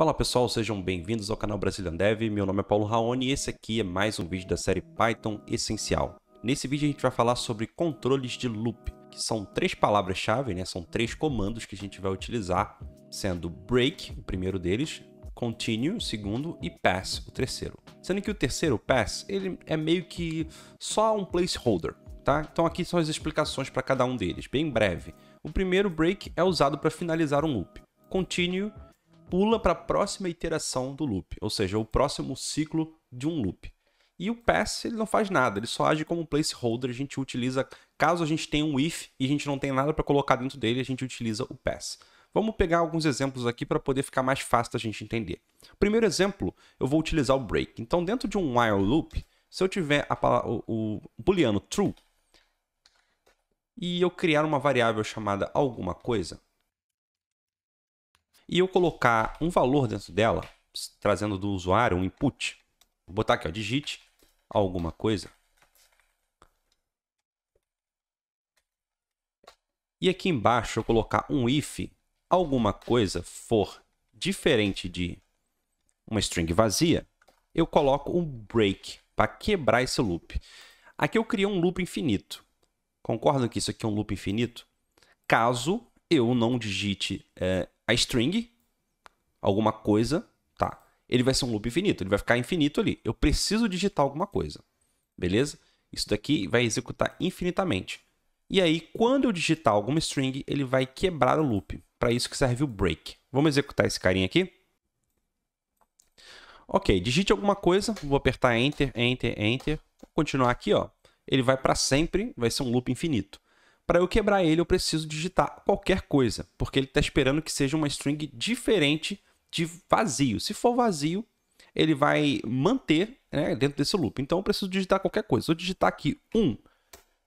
Fala pessoal, sejam bem-vindos ao canal Brazilian Dev, meu nome é Paulo Raoni e esse aqui é mais um vídeo da série Python Essencial. Nesse vídeo a gente vai falar sobre controles de loop, que são três palavras-chave, né? são três comandos que a gente vai utilizar, sendo break, o primeiro deles, continue, o segundo, e pass, o terceiro. Sendo que o terceiro, pass, ele é meio que só um placeholder, tá? Então aqui são as explicações para cada um deles, bem breve. O primeiro break é usado para finalizar um loop. Continue pula para a próxima iteração do loop, ou seja, o próximo ciclo de um loop. E o pass ele não faz nada, ele só age como um placeholder, a gente utiliza, caso a gente tenha um if e a gente não tem nada para colocar dentro dele, a gente utiliza o pass. Vamos pegar alguns exemplos aqui para poder ficar mais fácil da gente entender. Primeiro exemplo, eu vou utilizar o break. Então, dentro de um while loop, se eu tiver a, o, o booleano true e eu criar uma variável chamada alguma coisa, e eu colocar um valor dentro dela, trazendo do usuário um input, vou botar aqui, ó, digite alguma coisa. E aqui embaixo eu colocar um if alguma coisa for diferente de uma string vazia, eu coloco um break para quebrar esse loop. Aqui eu criei um loop infinito. Concordam que isso aqui é um loop infinito? Caso eu não digite é, a string, alguma coisa, tá? Ele vai ser um loop infinito, ele vai ficar infinito ali. Eu preciso digitar alguma coisa, beleza? Isso daqui vai executar infinitamente. E aí, quando eu digitar alguma string, ele vai quebrar o loop. Para isso que serve o break. Vamos executar esse carinha aqui? Ok, digite alguma coisa, vou apertar Enter, Enter, Enter. Vou continuar aqui, ó. Ele vai para sempre, vai ser um loop infinito. Para eu quebrar ele, eu preciso digitar qualquer coisa, porque ele está esperando que seja uma string diferente de vazio. Se for vazio, ele vai manter né, dentro desse loop. Então eu preciso digitar qualquer coisa. Se eu digitar aqui 1, um,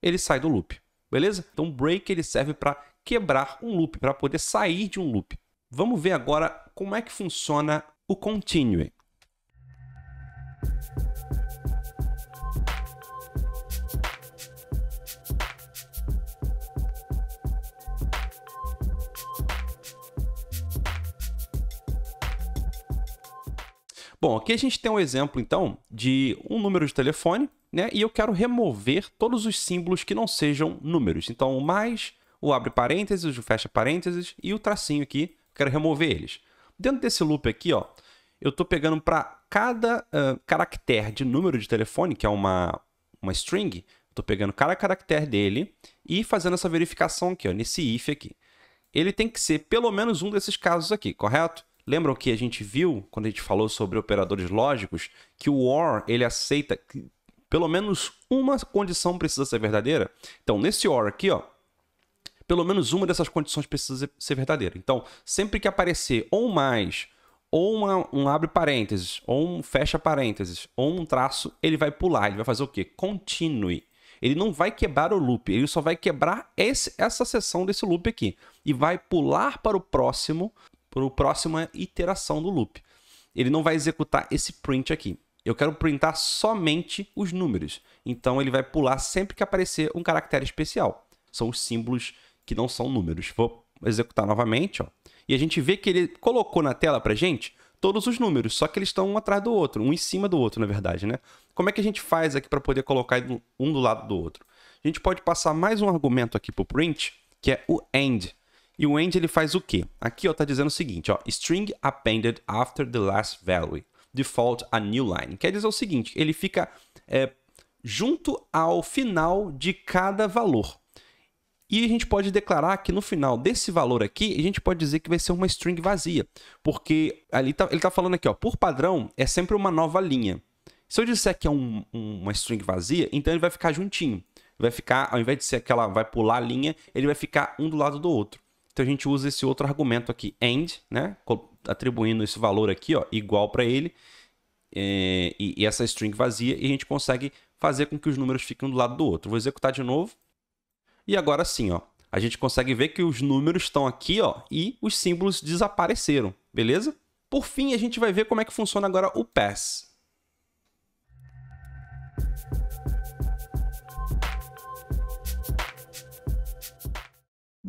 ele sai do loop. Beleza? Então break ele serve para quebrar um loop, para poder sair de um loop. Vamos ver agora como é que funciona o continue. Bom, aqui a gente tem um exemplo, então, de um número de telefone, né? E eu quero remover todos os símbolos que não sejam números. Então, o mais, o abre parênteses, o fecha parênteses e o tracinho aqui, quero remover eles. Dentro desse loop aqui, ó, eu estou pegando para cada uh, caractere de número de telefone, que é uma, uma string, estou pegando cada caractere dele e fazendo essa verificação aqui, ó, nesse if aqui. Ele tem que ser pelo menos um desses casos aqui, correto? Lembram que a gente viu, quando a gente falou sobre operadores lógicos, que o OR ele aceita que pelo menos uma condição precisa ser verdadeira? Então, nesse OR aqui, ó, pelo menos uma dessas condições precisa ser verdadeira. Então, sempre que aparecer ou mais, ou uma, um abre parênteses, ou um fecha parênteses, ou um traço, ele vai pular, ele vai fazer o quê? Continue. Ele não vai quebrar o loop, ele só vai quebrar esse, essa seção desse loop aqui e vai pular para o próximo para a próxima iteração do loop. Ele não vai executar esse print aqui. Eu quero printar somente os números. Então ele vai pular sempre que aparecer um caractere especial. São os símbolos que não são números. Vou executar novamente, ó. E a gente vê que ele colocou na tela para gente todos os números, só que eles estão um atrás do outro, um em cima do outro, na verdade, né? Como é que a gente faz aqui para poder colocar um do lado do outro? A gente pode passar mais um argumento aqui pro print, que é o end. E o end ele faz o quê? Aqui está dizendo o seguinte, ó, string appended after the last value, default a new line. Quer dizer o seguinte, ele fica é, junto ao final de cada valor. E a gente pode declarar que no final desse valor aqui, a gente pode dizer que vai ser uma string vazia, porque ali tá, ele está falando aqui, ó, por padrão, é sempre uma nova linha. Se eu disser que é um, um, uma string vazia, então ele vai ficar juntinho. Vai ficar, ao invés de ser aquela, vai pular a linha, ele vai ficar um do lado do outro. Então a gente usa esse outro argumento aqui, and, né? Atribuindo esse valor aqui, ó, igual para ele, é, e, e, essa string vazia, e a gente consegue fazer com que os números fiquem do lado do outro. Vou executar de novo. E agora sim, ó, a gente consegue ver que os números estão aqui, ó, e os símbolos desapareceram, beleza? Por fim, a gente vai ver como é que funciona agora o pass.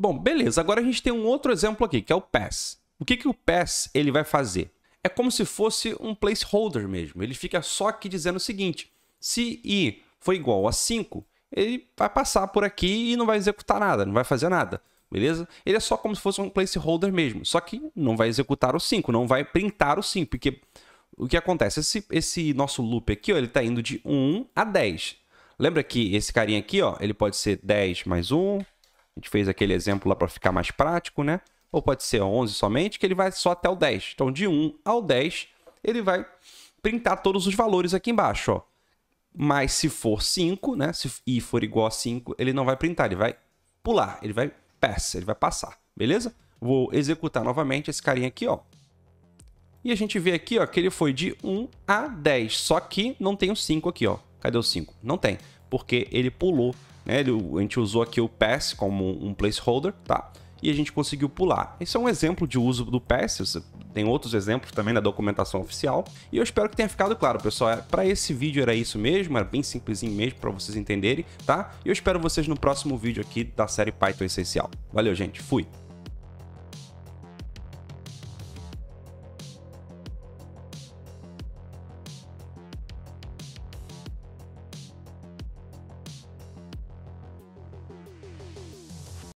Bom, beleza. Agora a gente tem um outro exemplo aqui, que é o pass. O que, que o pass ele vai fazer? É como se fosse um placeholder mesmo. Ele fica só aqui dizendo o seguinte, se i for igual a 5, ele vai passar por aqui e não vai executar nada, não vai fazer nada, beleza? Ele é só como se fosse um placeholder mesmo, só que não vai executar o 5, não vai printar o 5, porque o que acontece? Esse, esse nosso loop aqui, ó, ele está indo de 1 a 10. Lembra que esse carinha aqui, ó, ele pode ser 10 mais 1, a gente fez aquele exemplo lá para ficar mais prático, né? Ou pode ser 11 somente, que ele vai só até o 10. Então, de 1 ao 10, ele vai printar todos os valores aqui embaixo, ó. Mas se for 5, né? Se i for igual a 5, ele não vai printar, ele vai pular, ele vai pass, ele vai passar, beleza? Vou executar novamente esse carinha aqui, ó. E a gente vê aqui, ó, que ele foi de 1 a 10, só que não tem o 5 aqui, ó. Cadê o 5? Não tem, porque ele pulou né? Ele, a gente usou aqui o pass como um placeholder, tá? E a gente conseguiu pular. Esse é um exemplo de uso do pass, tem outros exemplos também na documentação oficial. E eu espero que tenha ficado claro, pessoal. É, para esse vídeo era isso mesmo, era bem simplesinho mesmo para vocês entenderem, tá? E eu espero vocês no próximo vídeo aqui da série Python Essencial. Valeu, gente. Fui!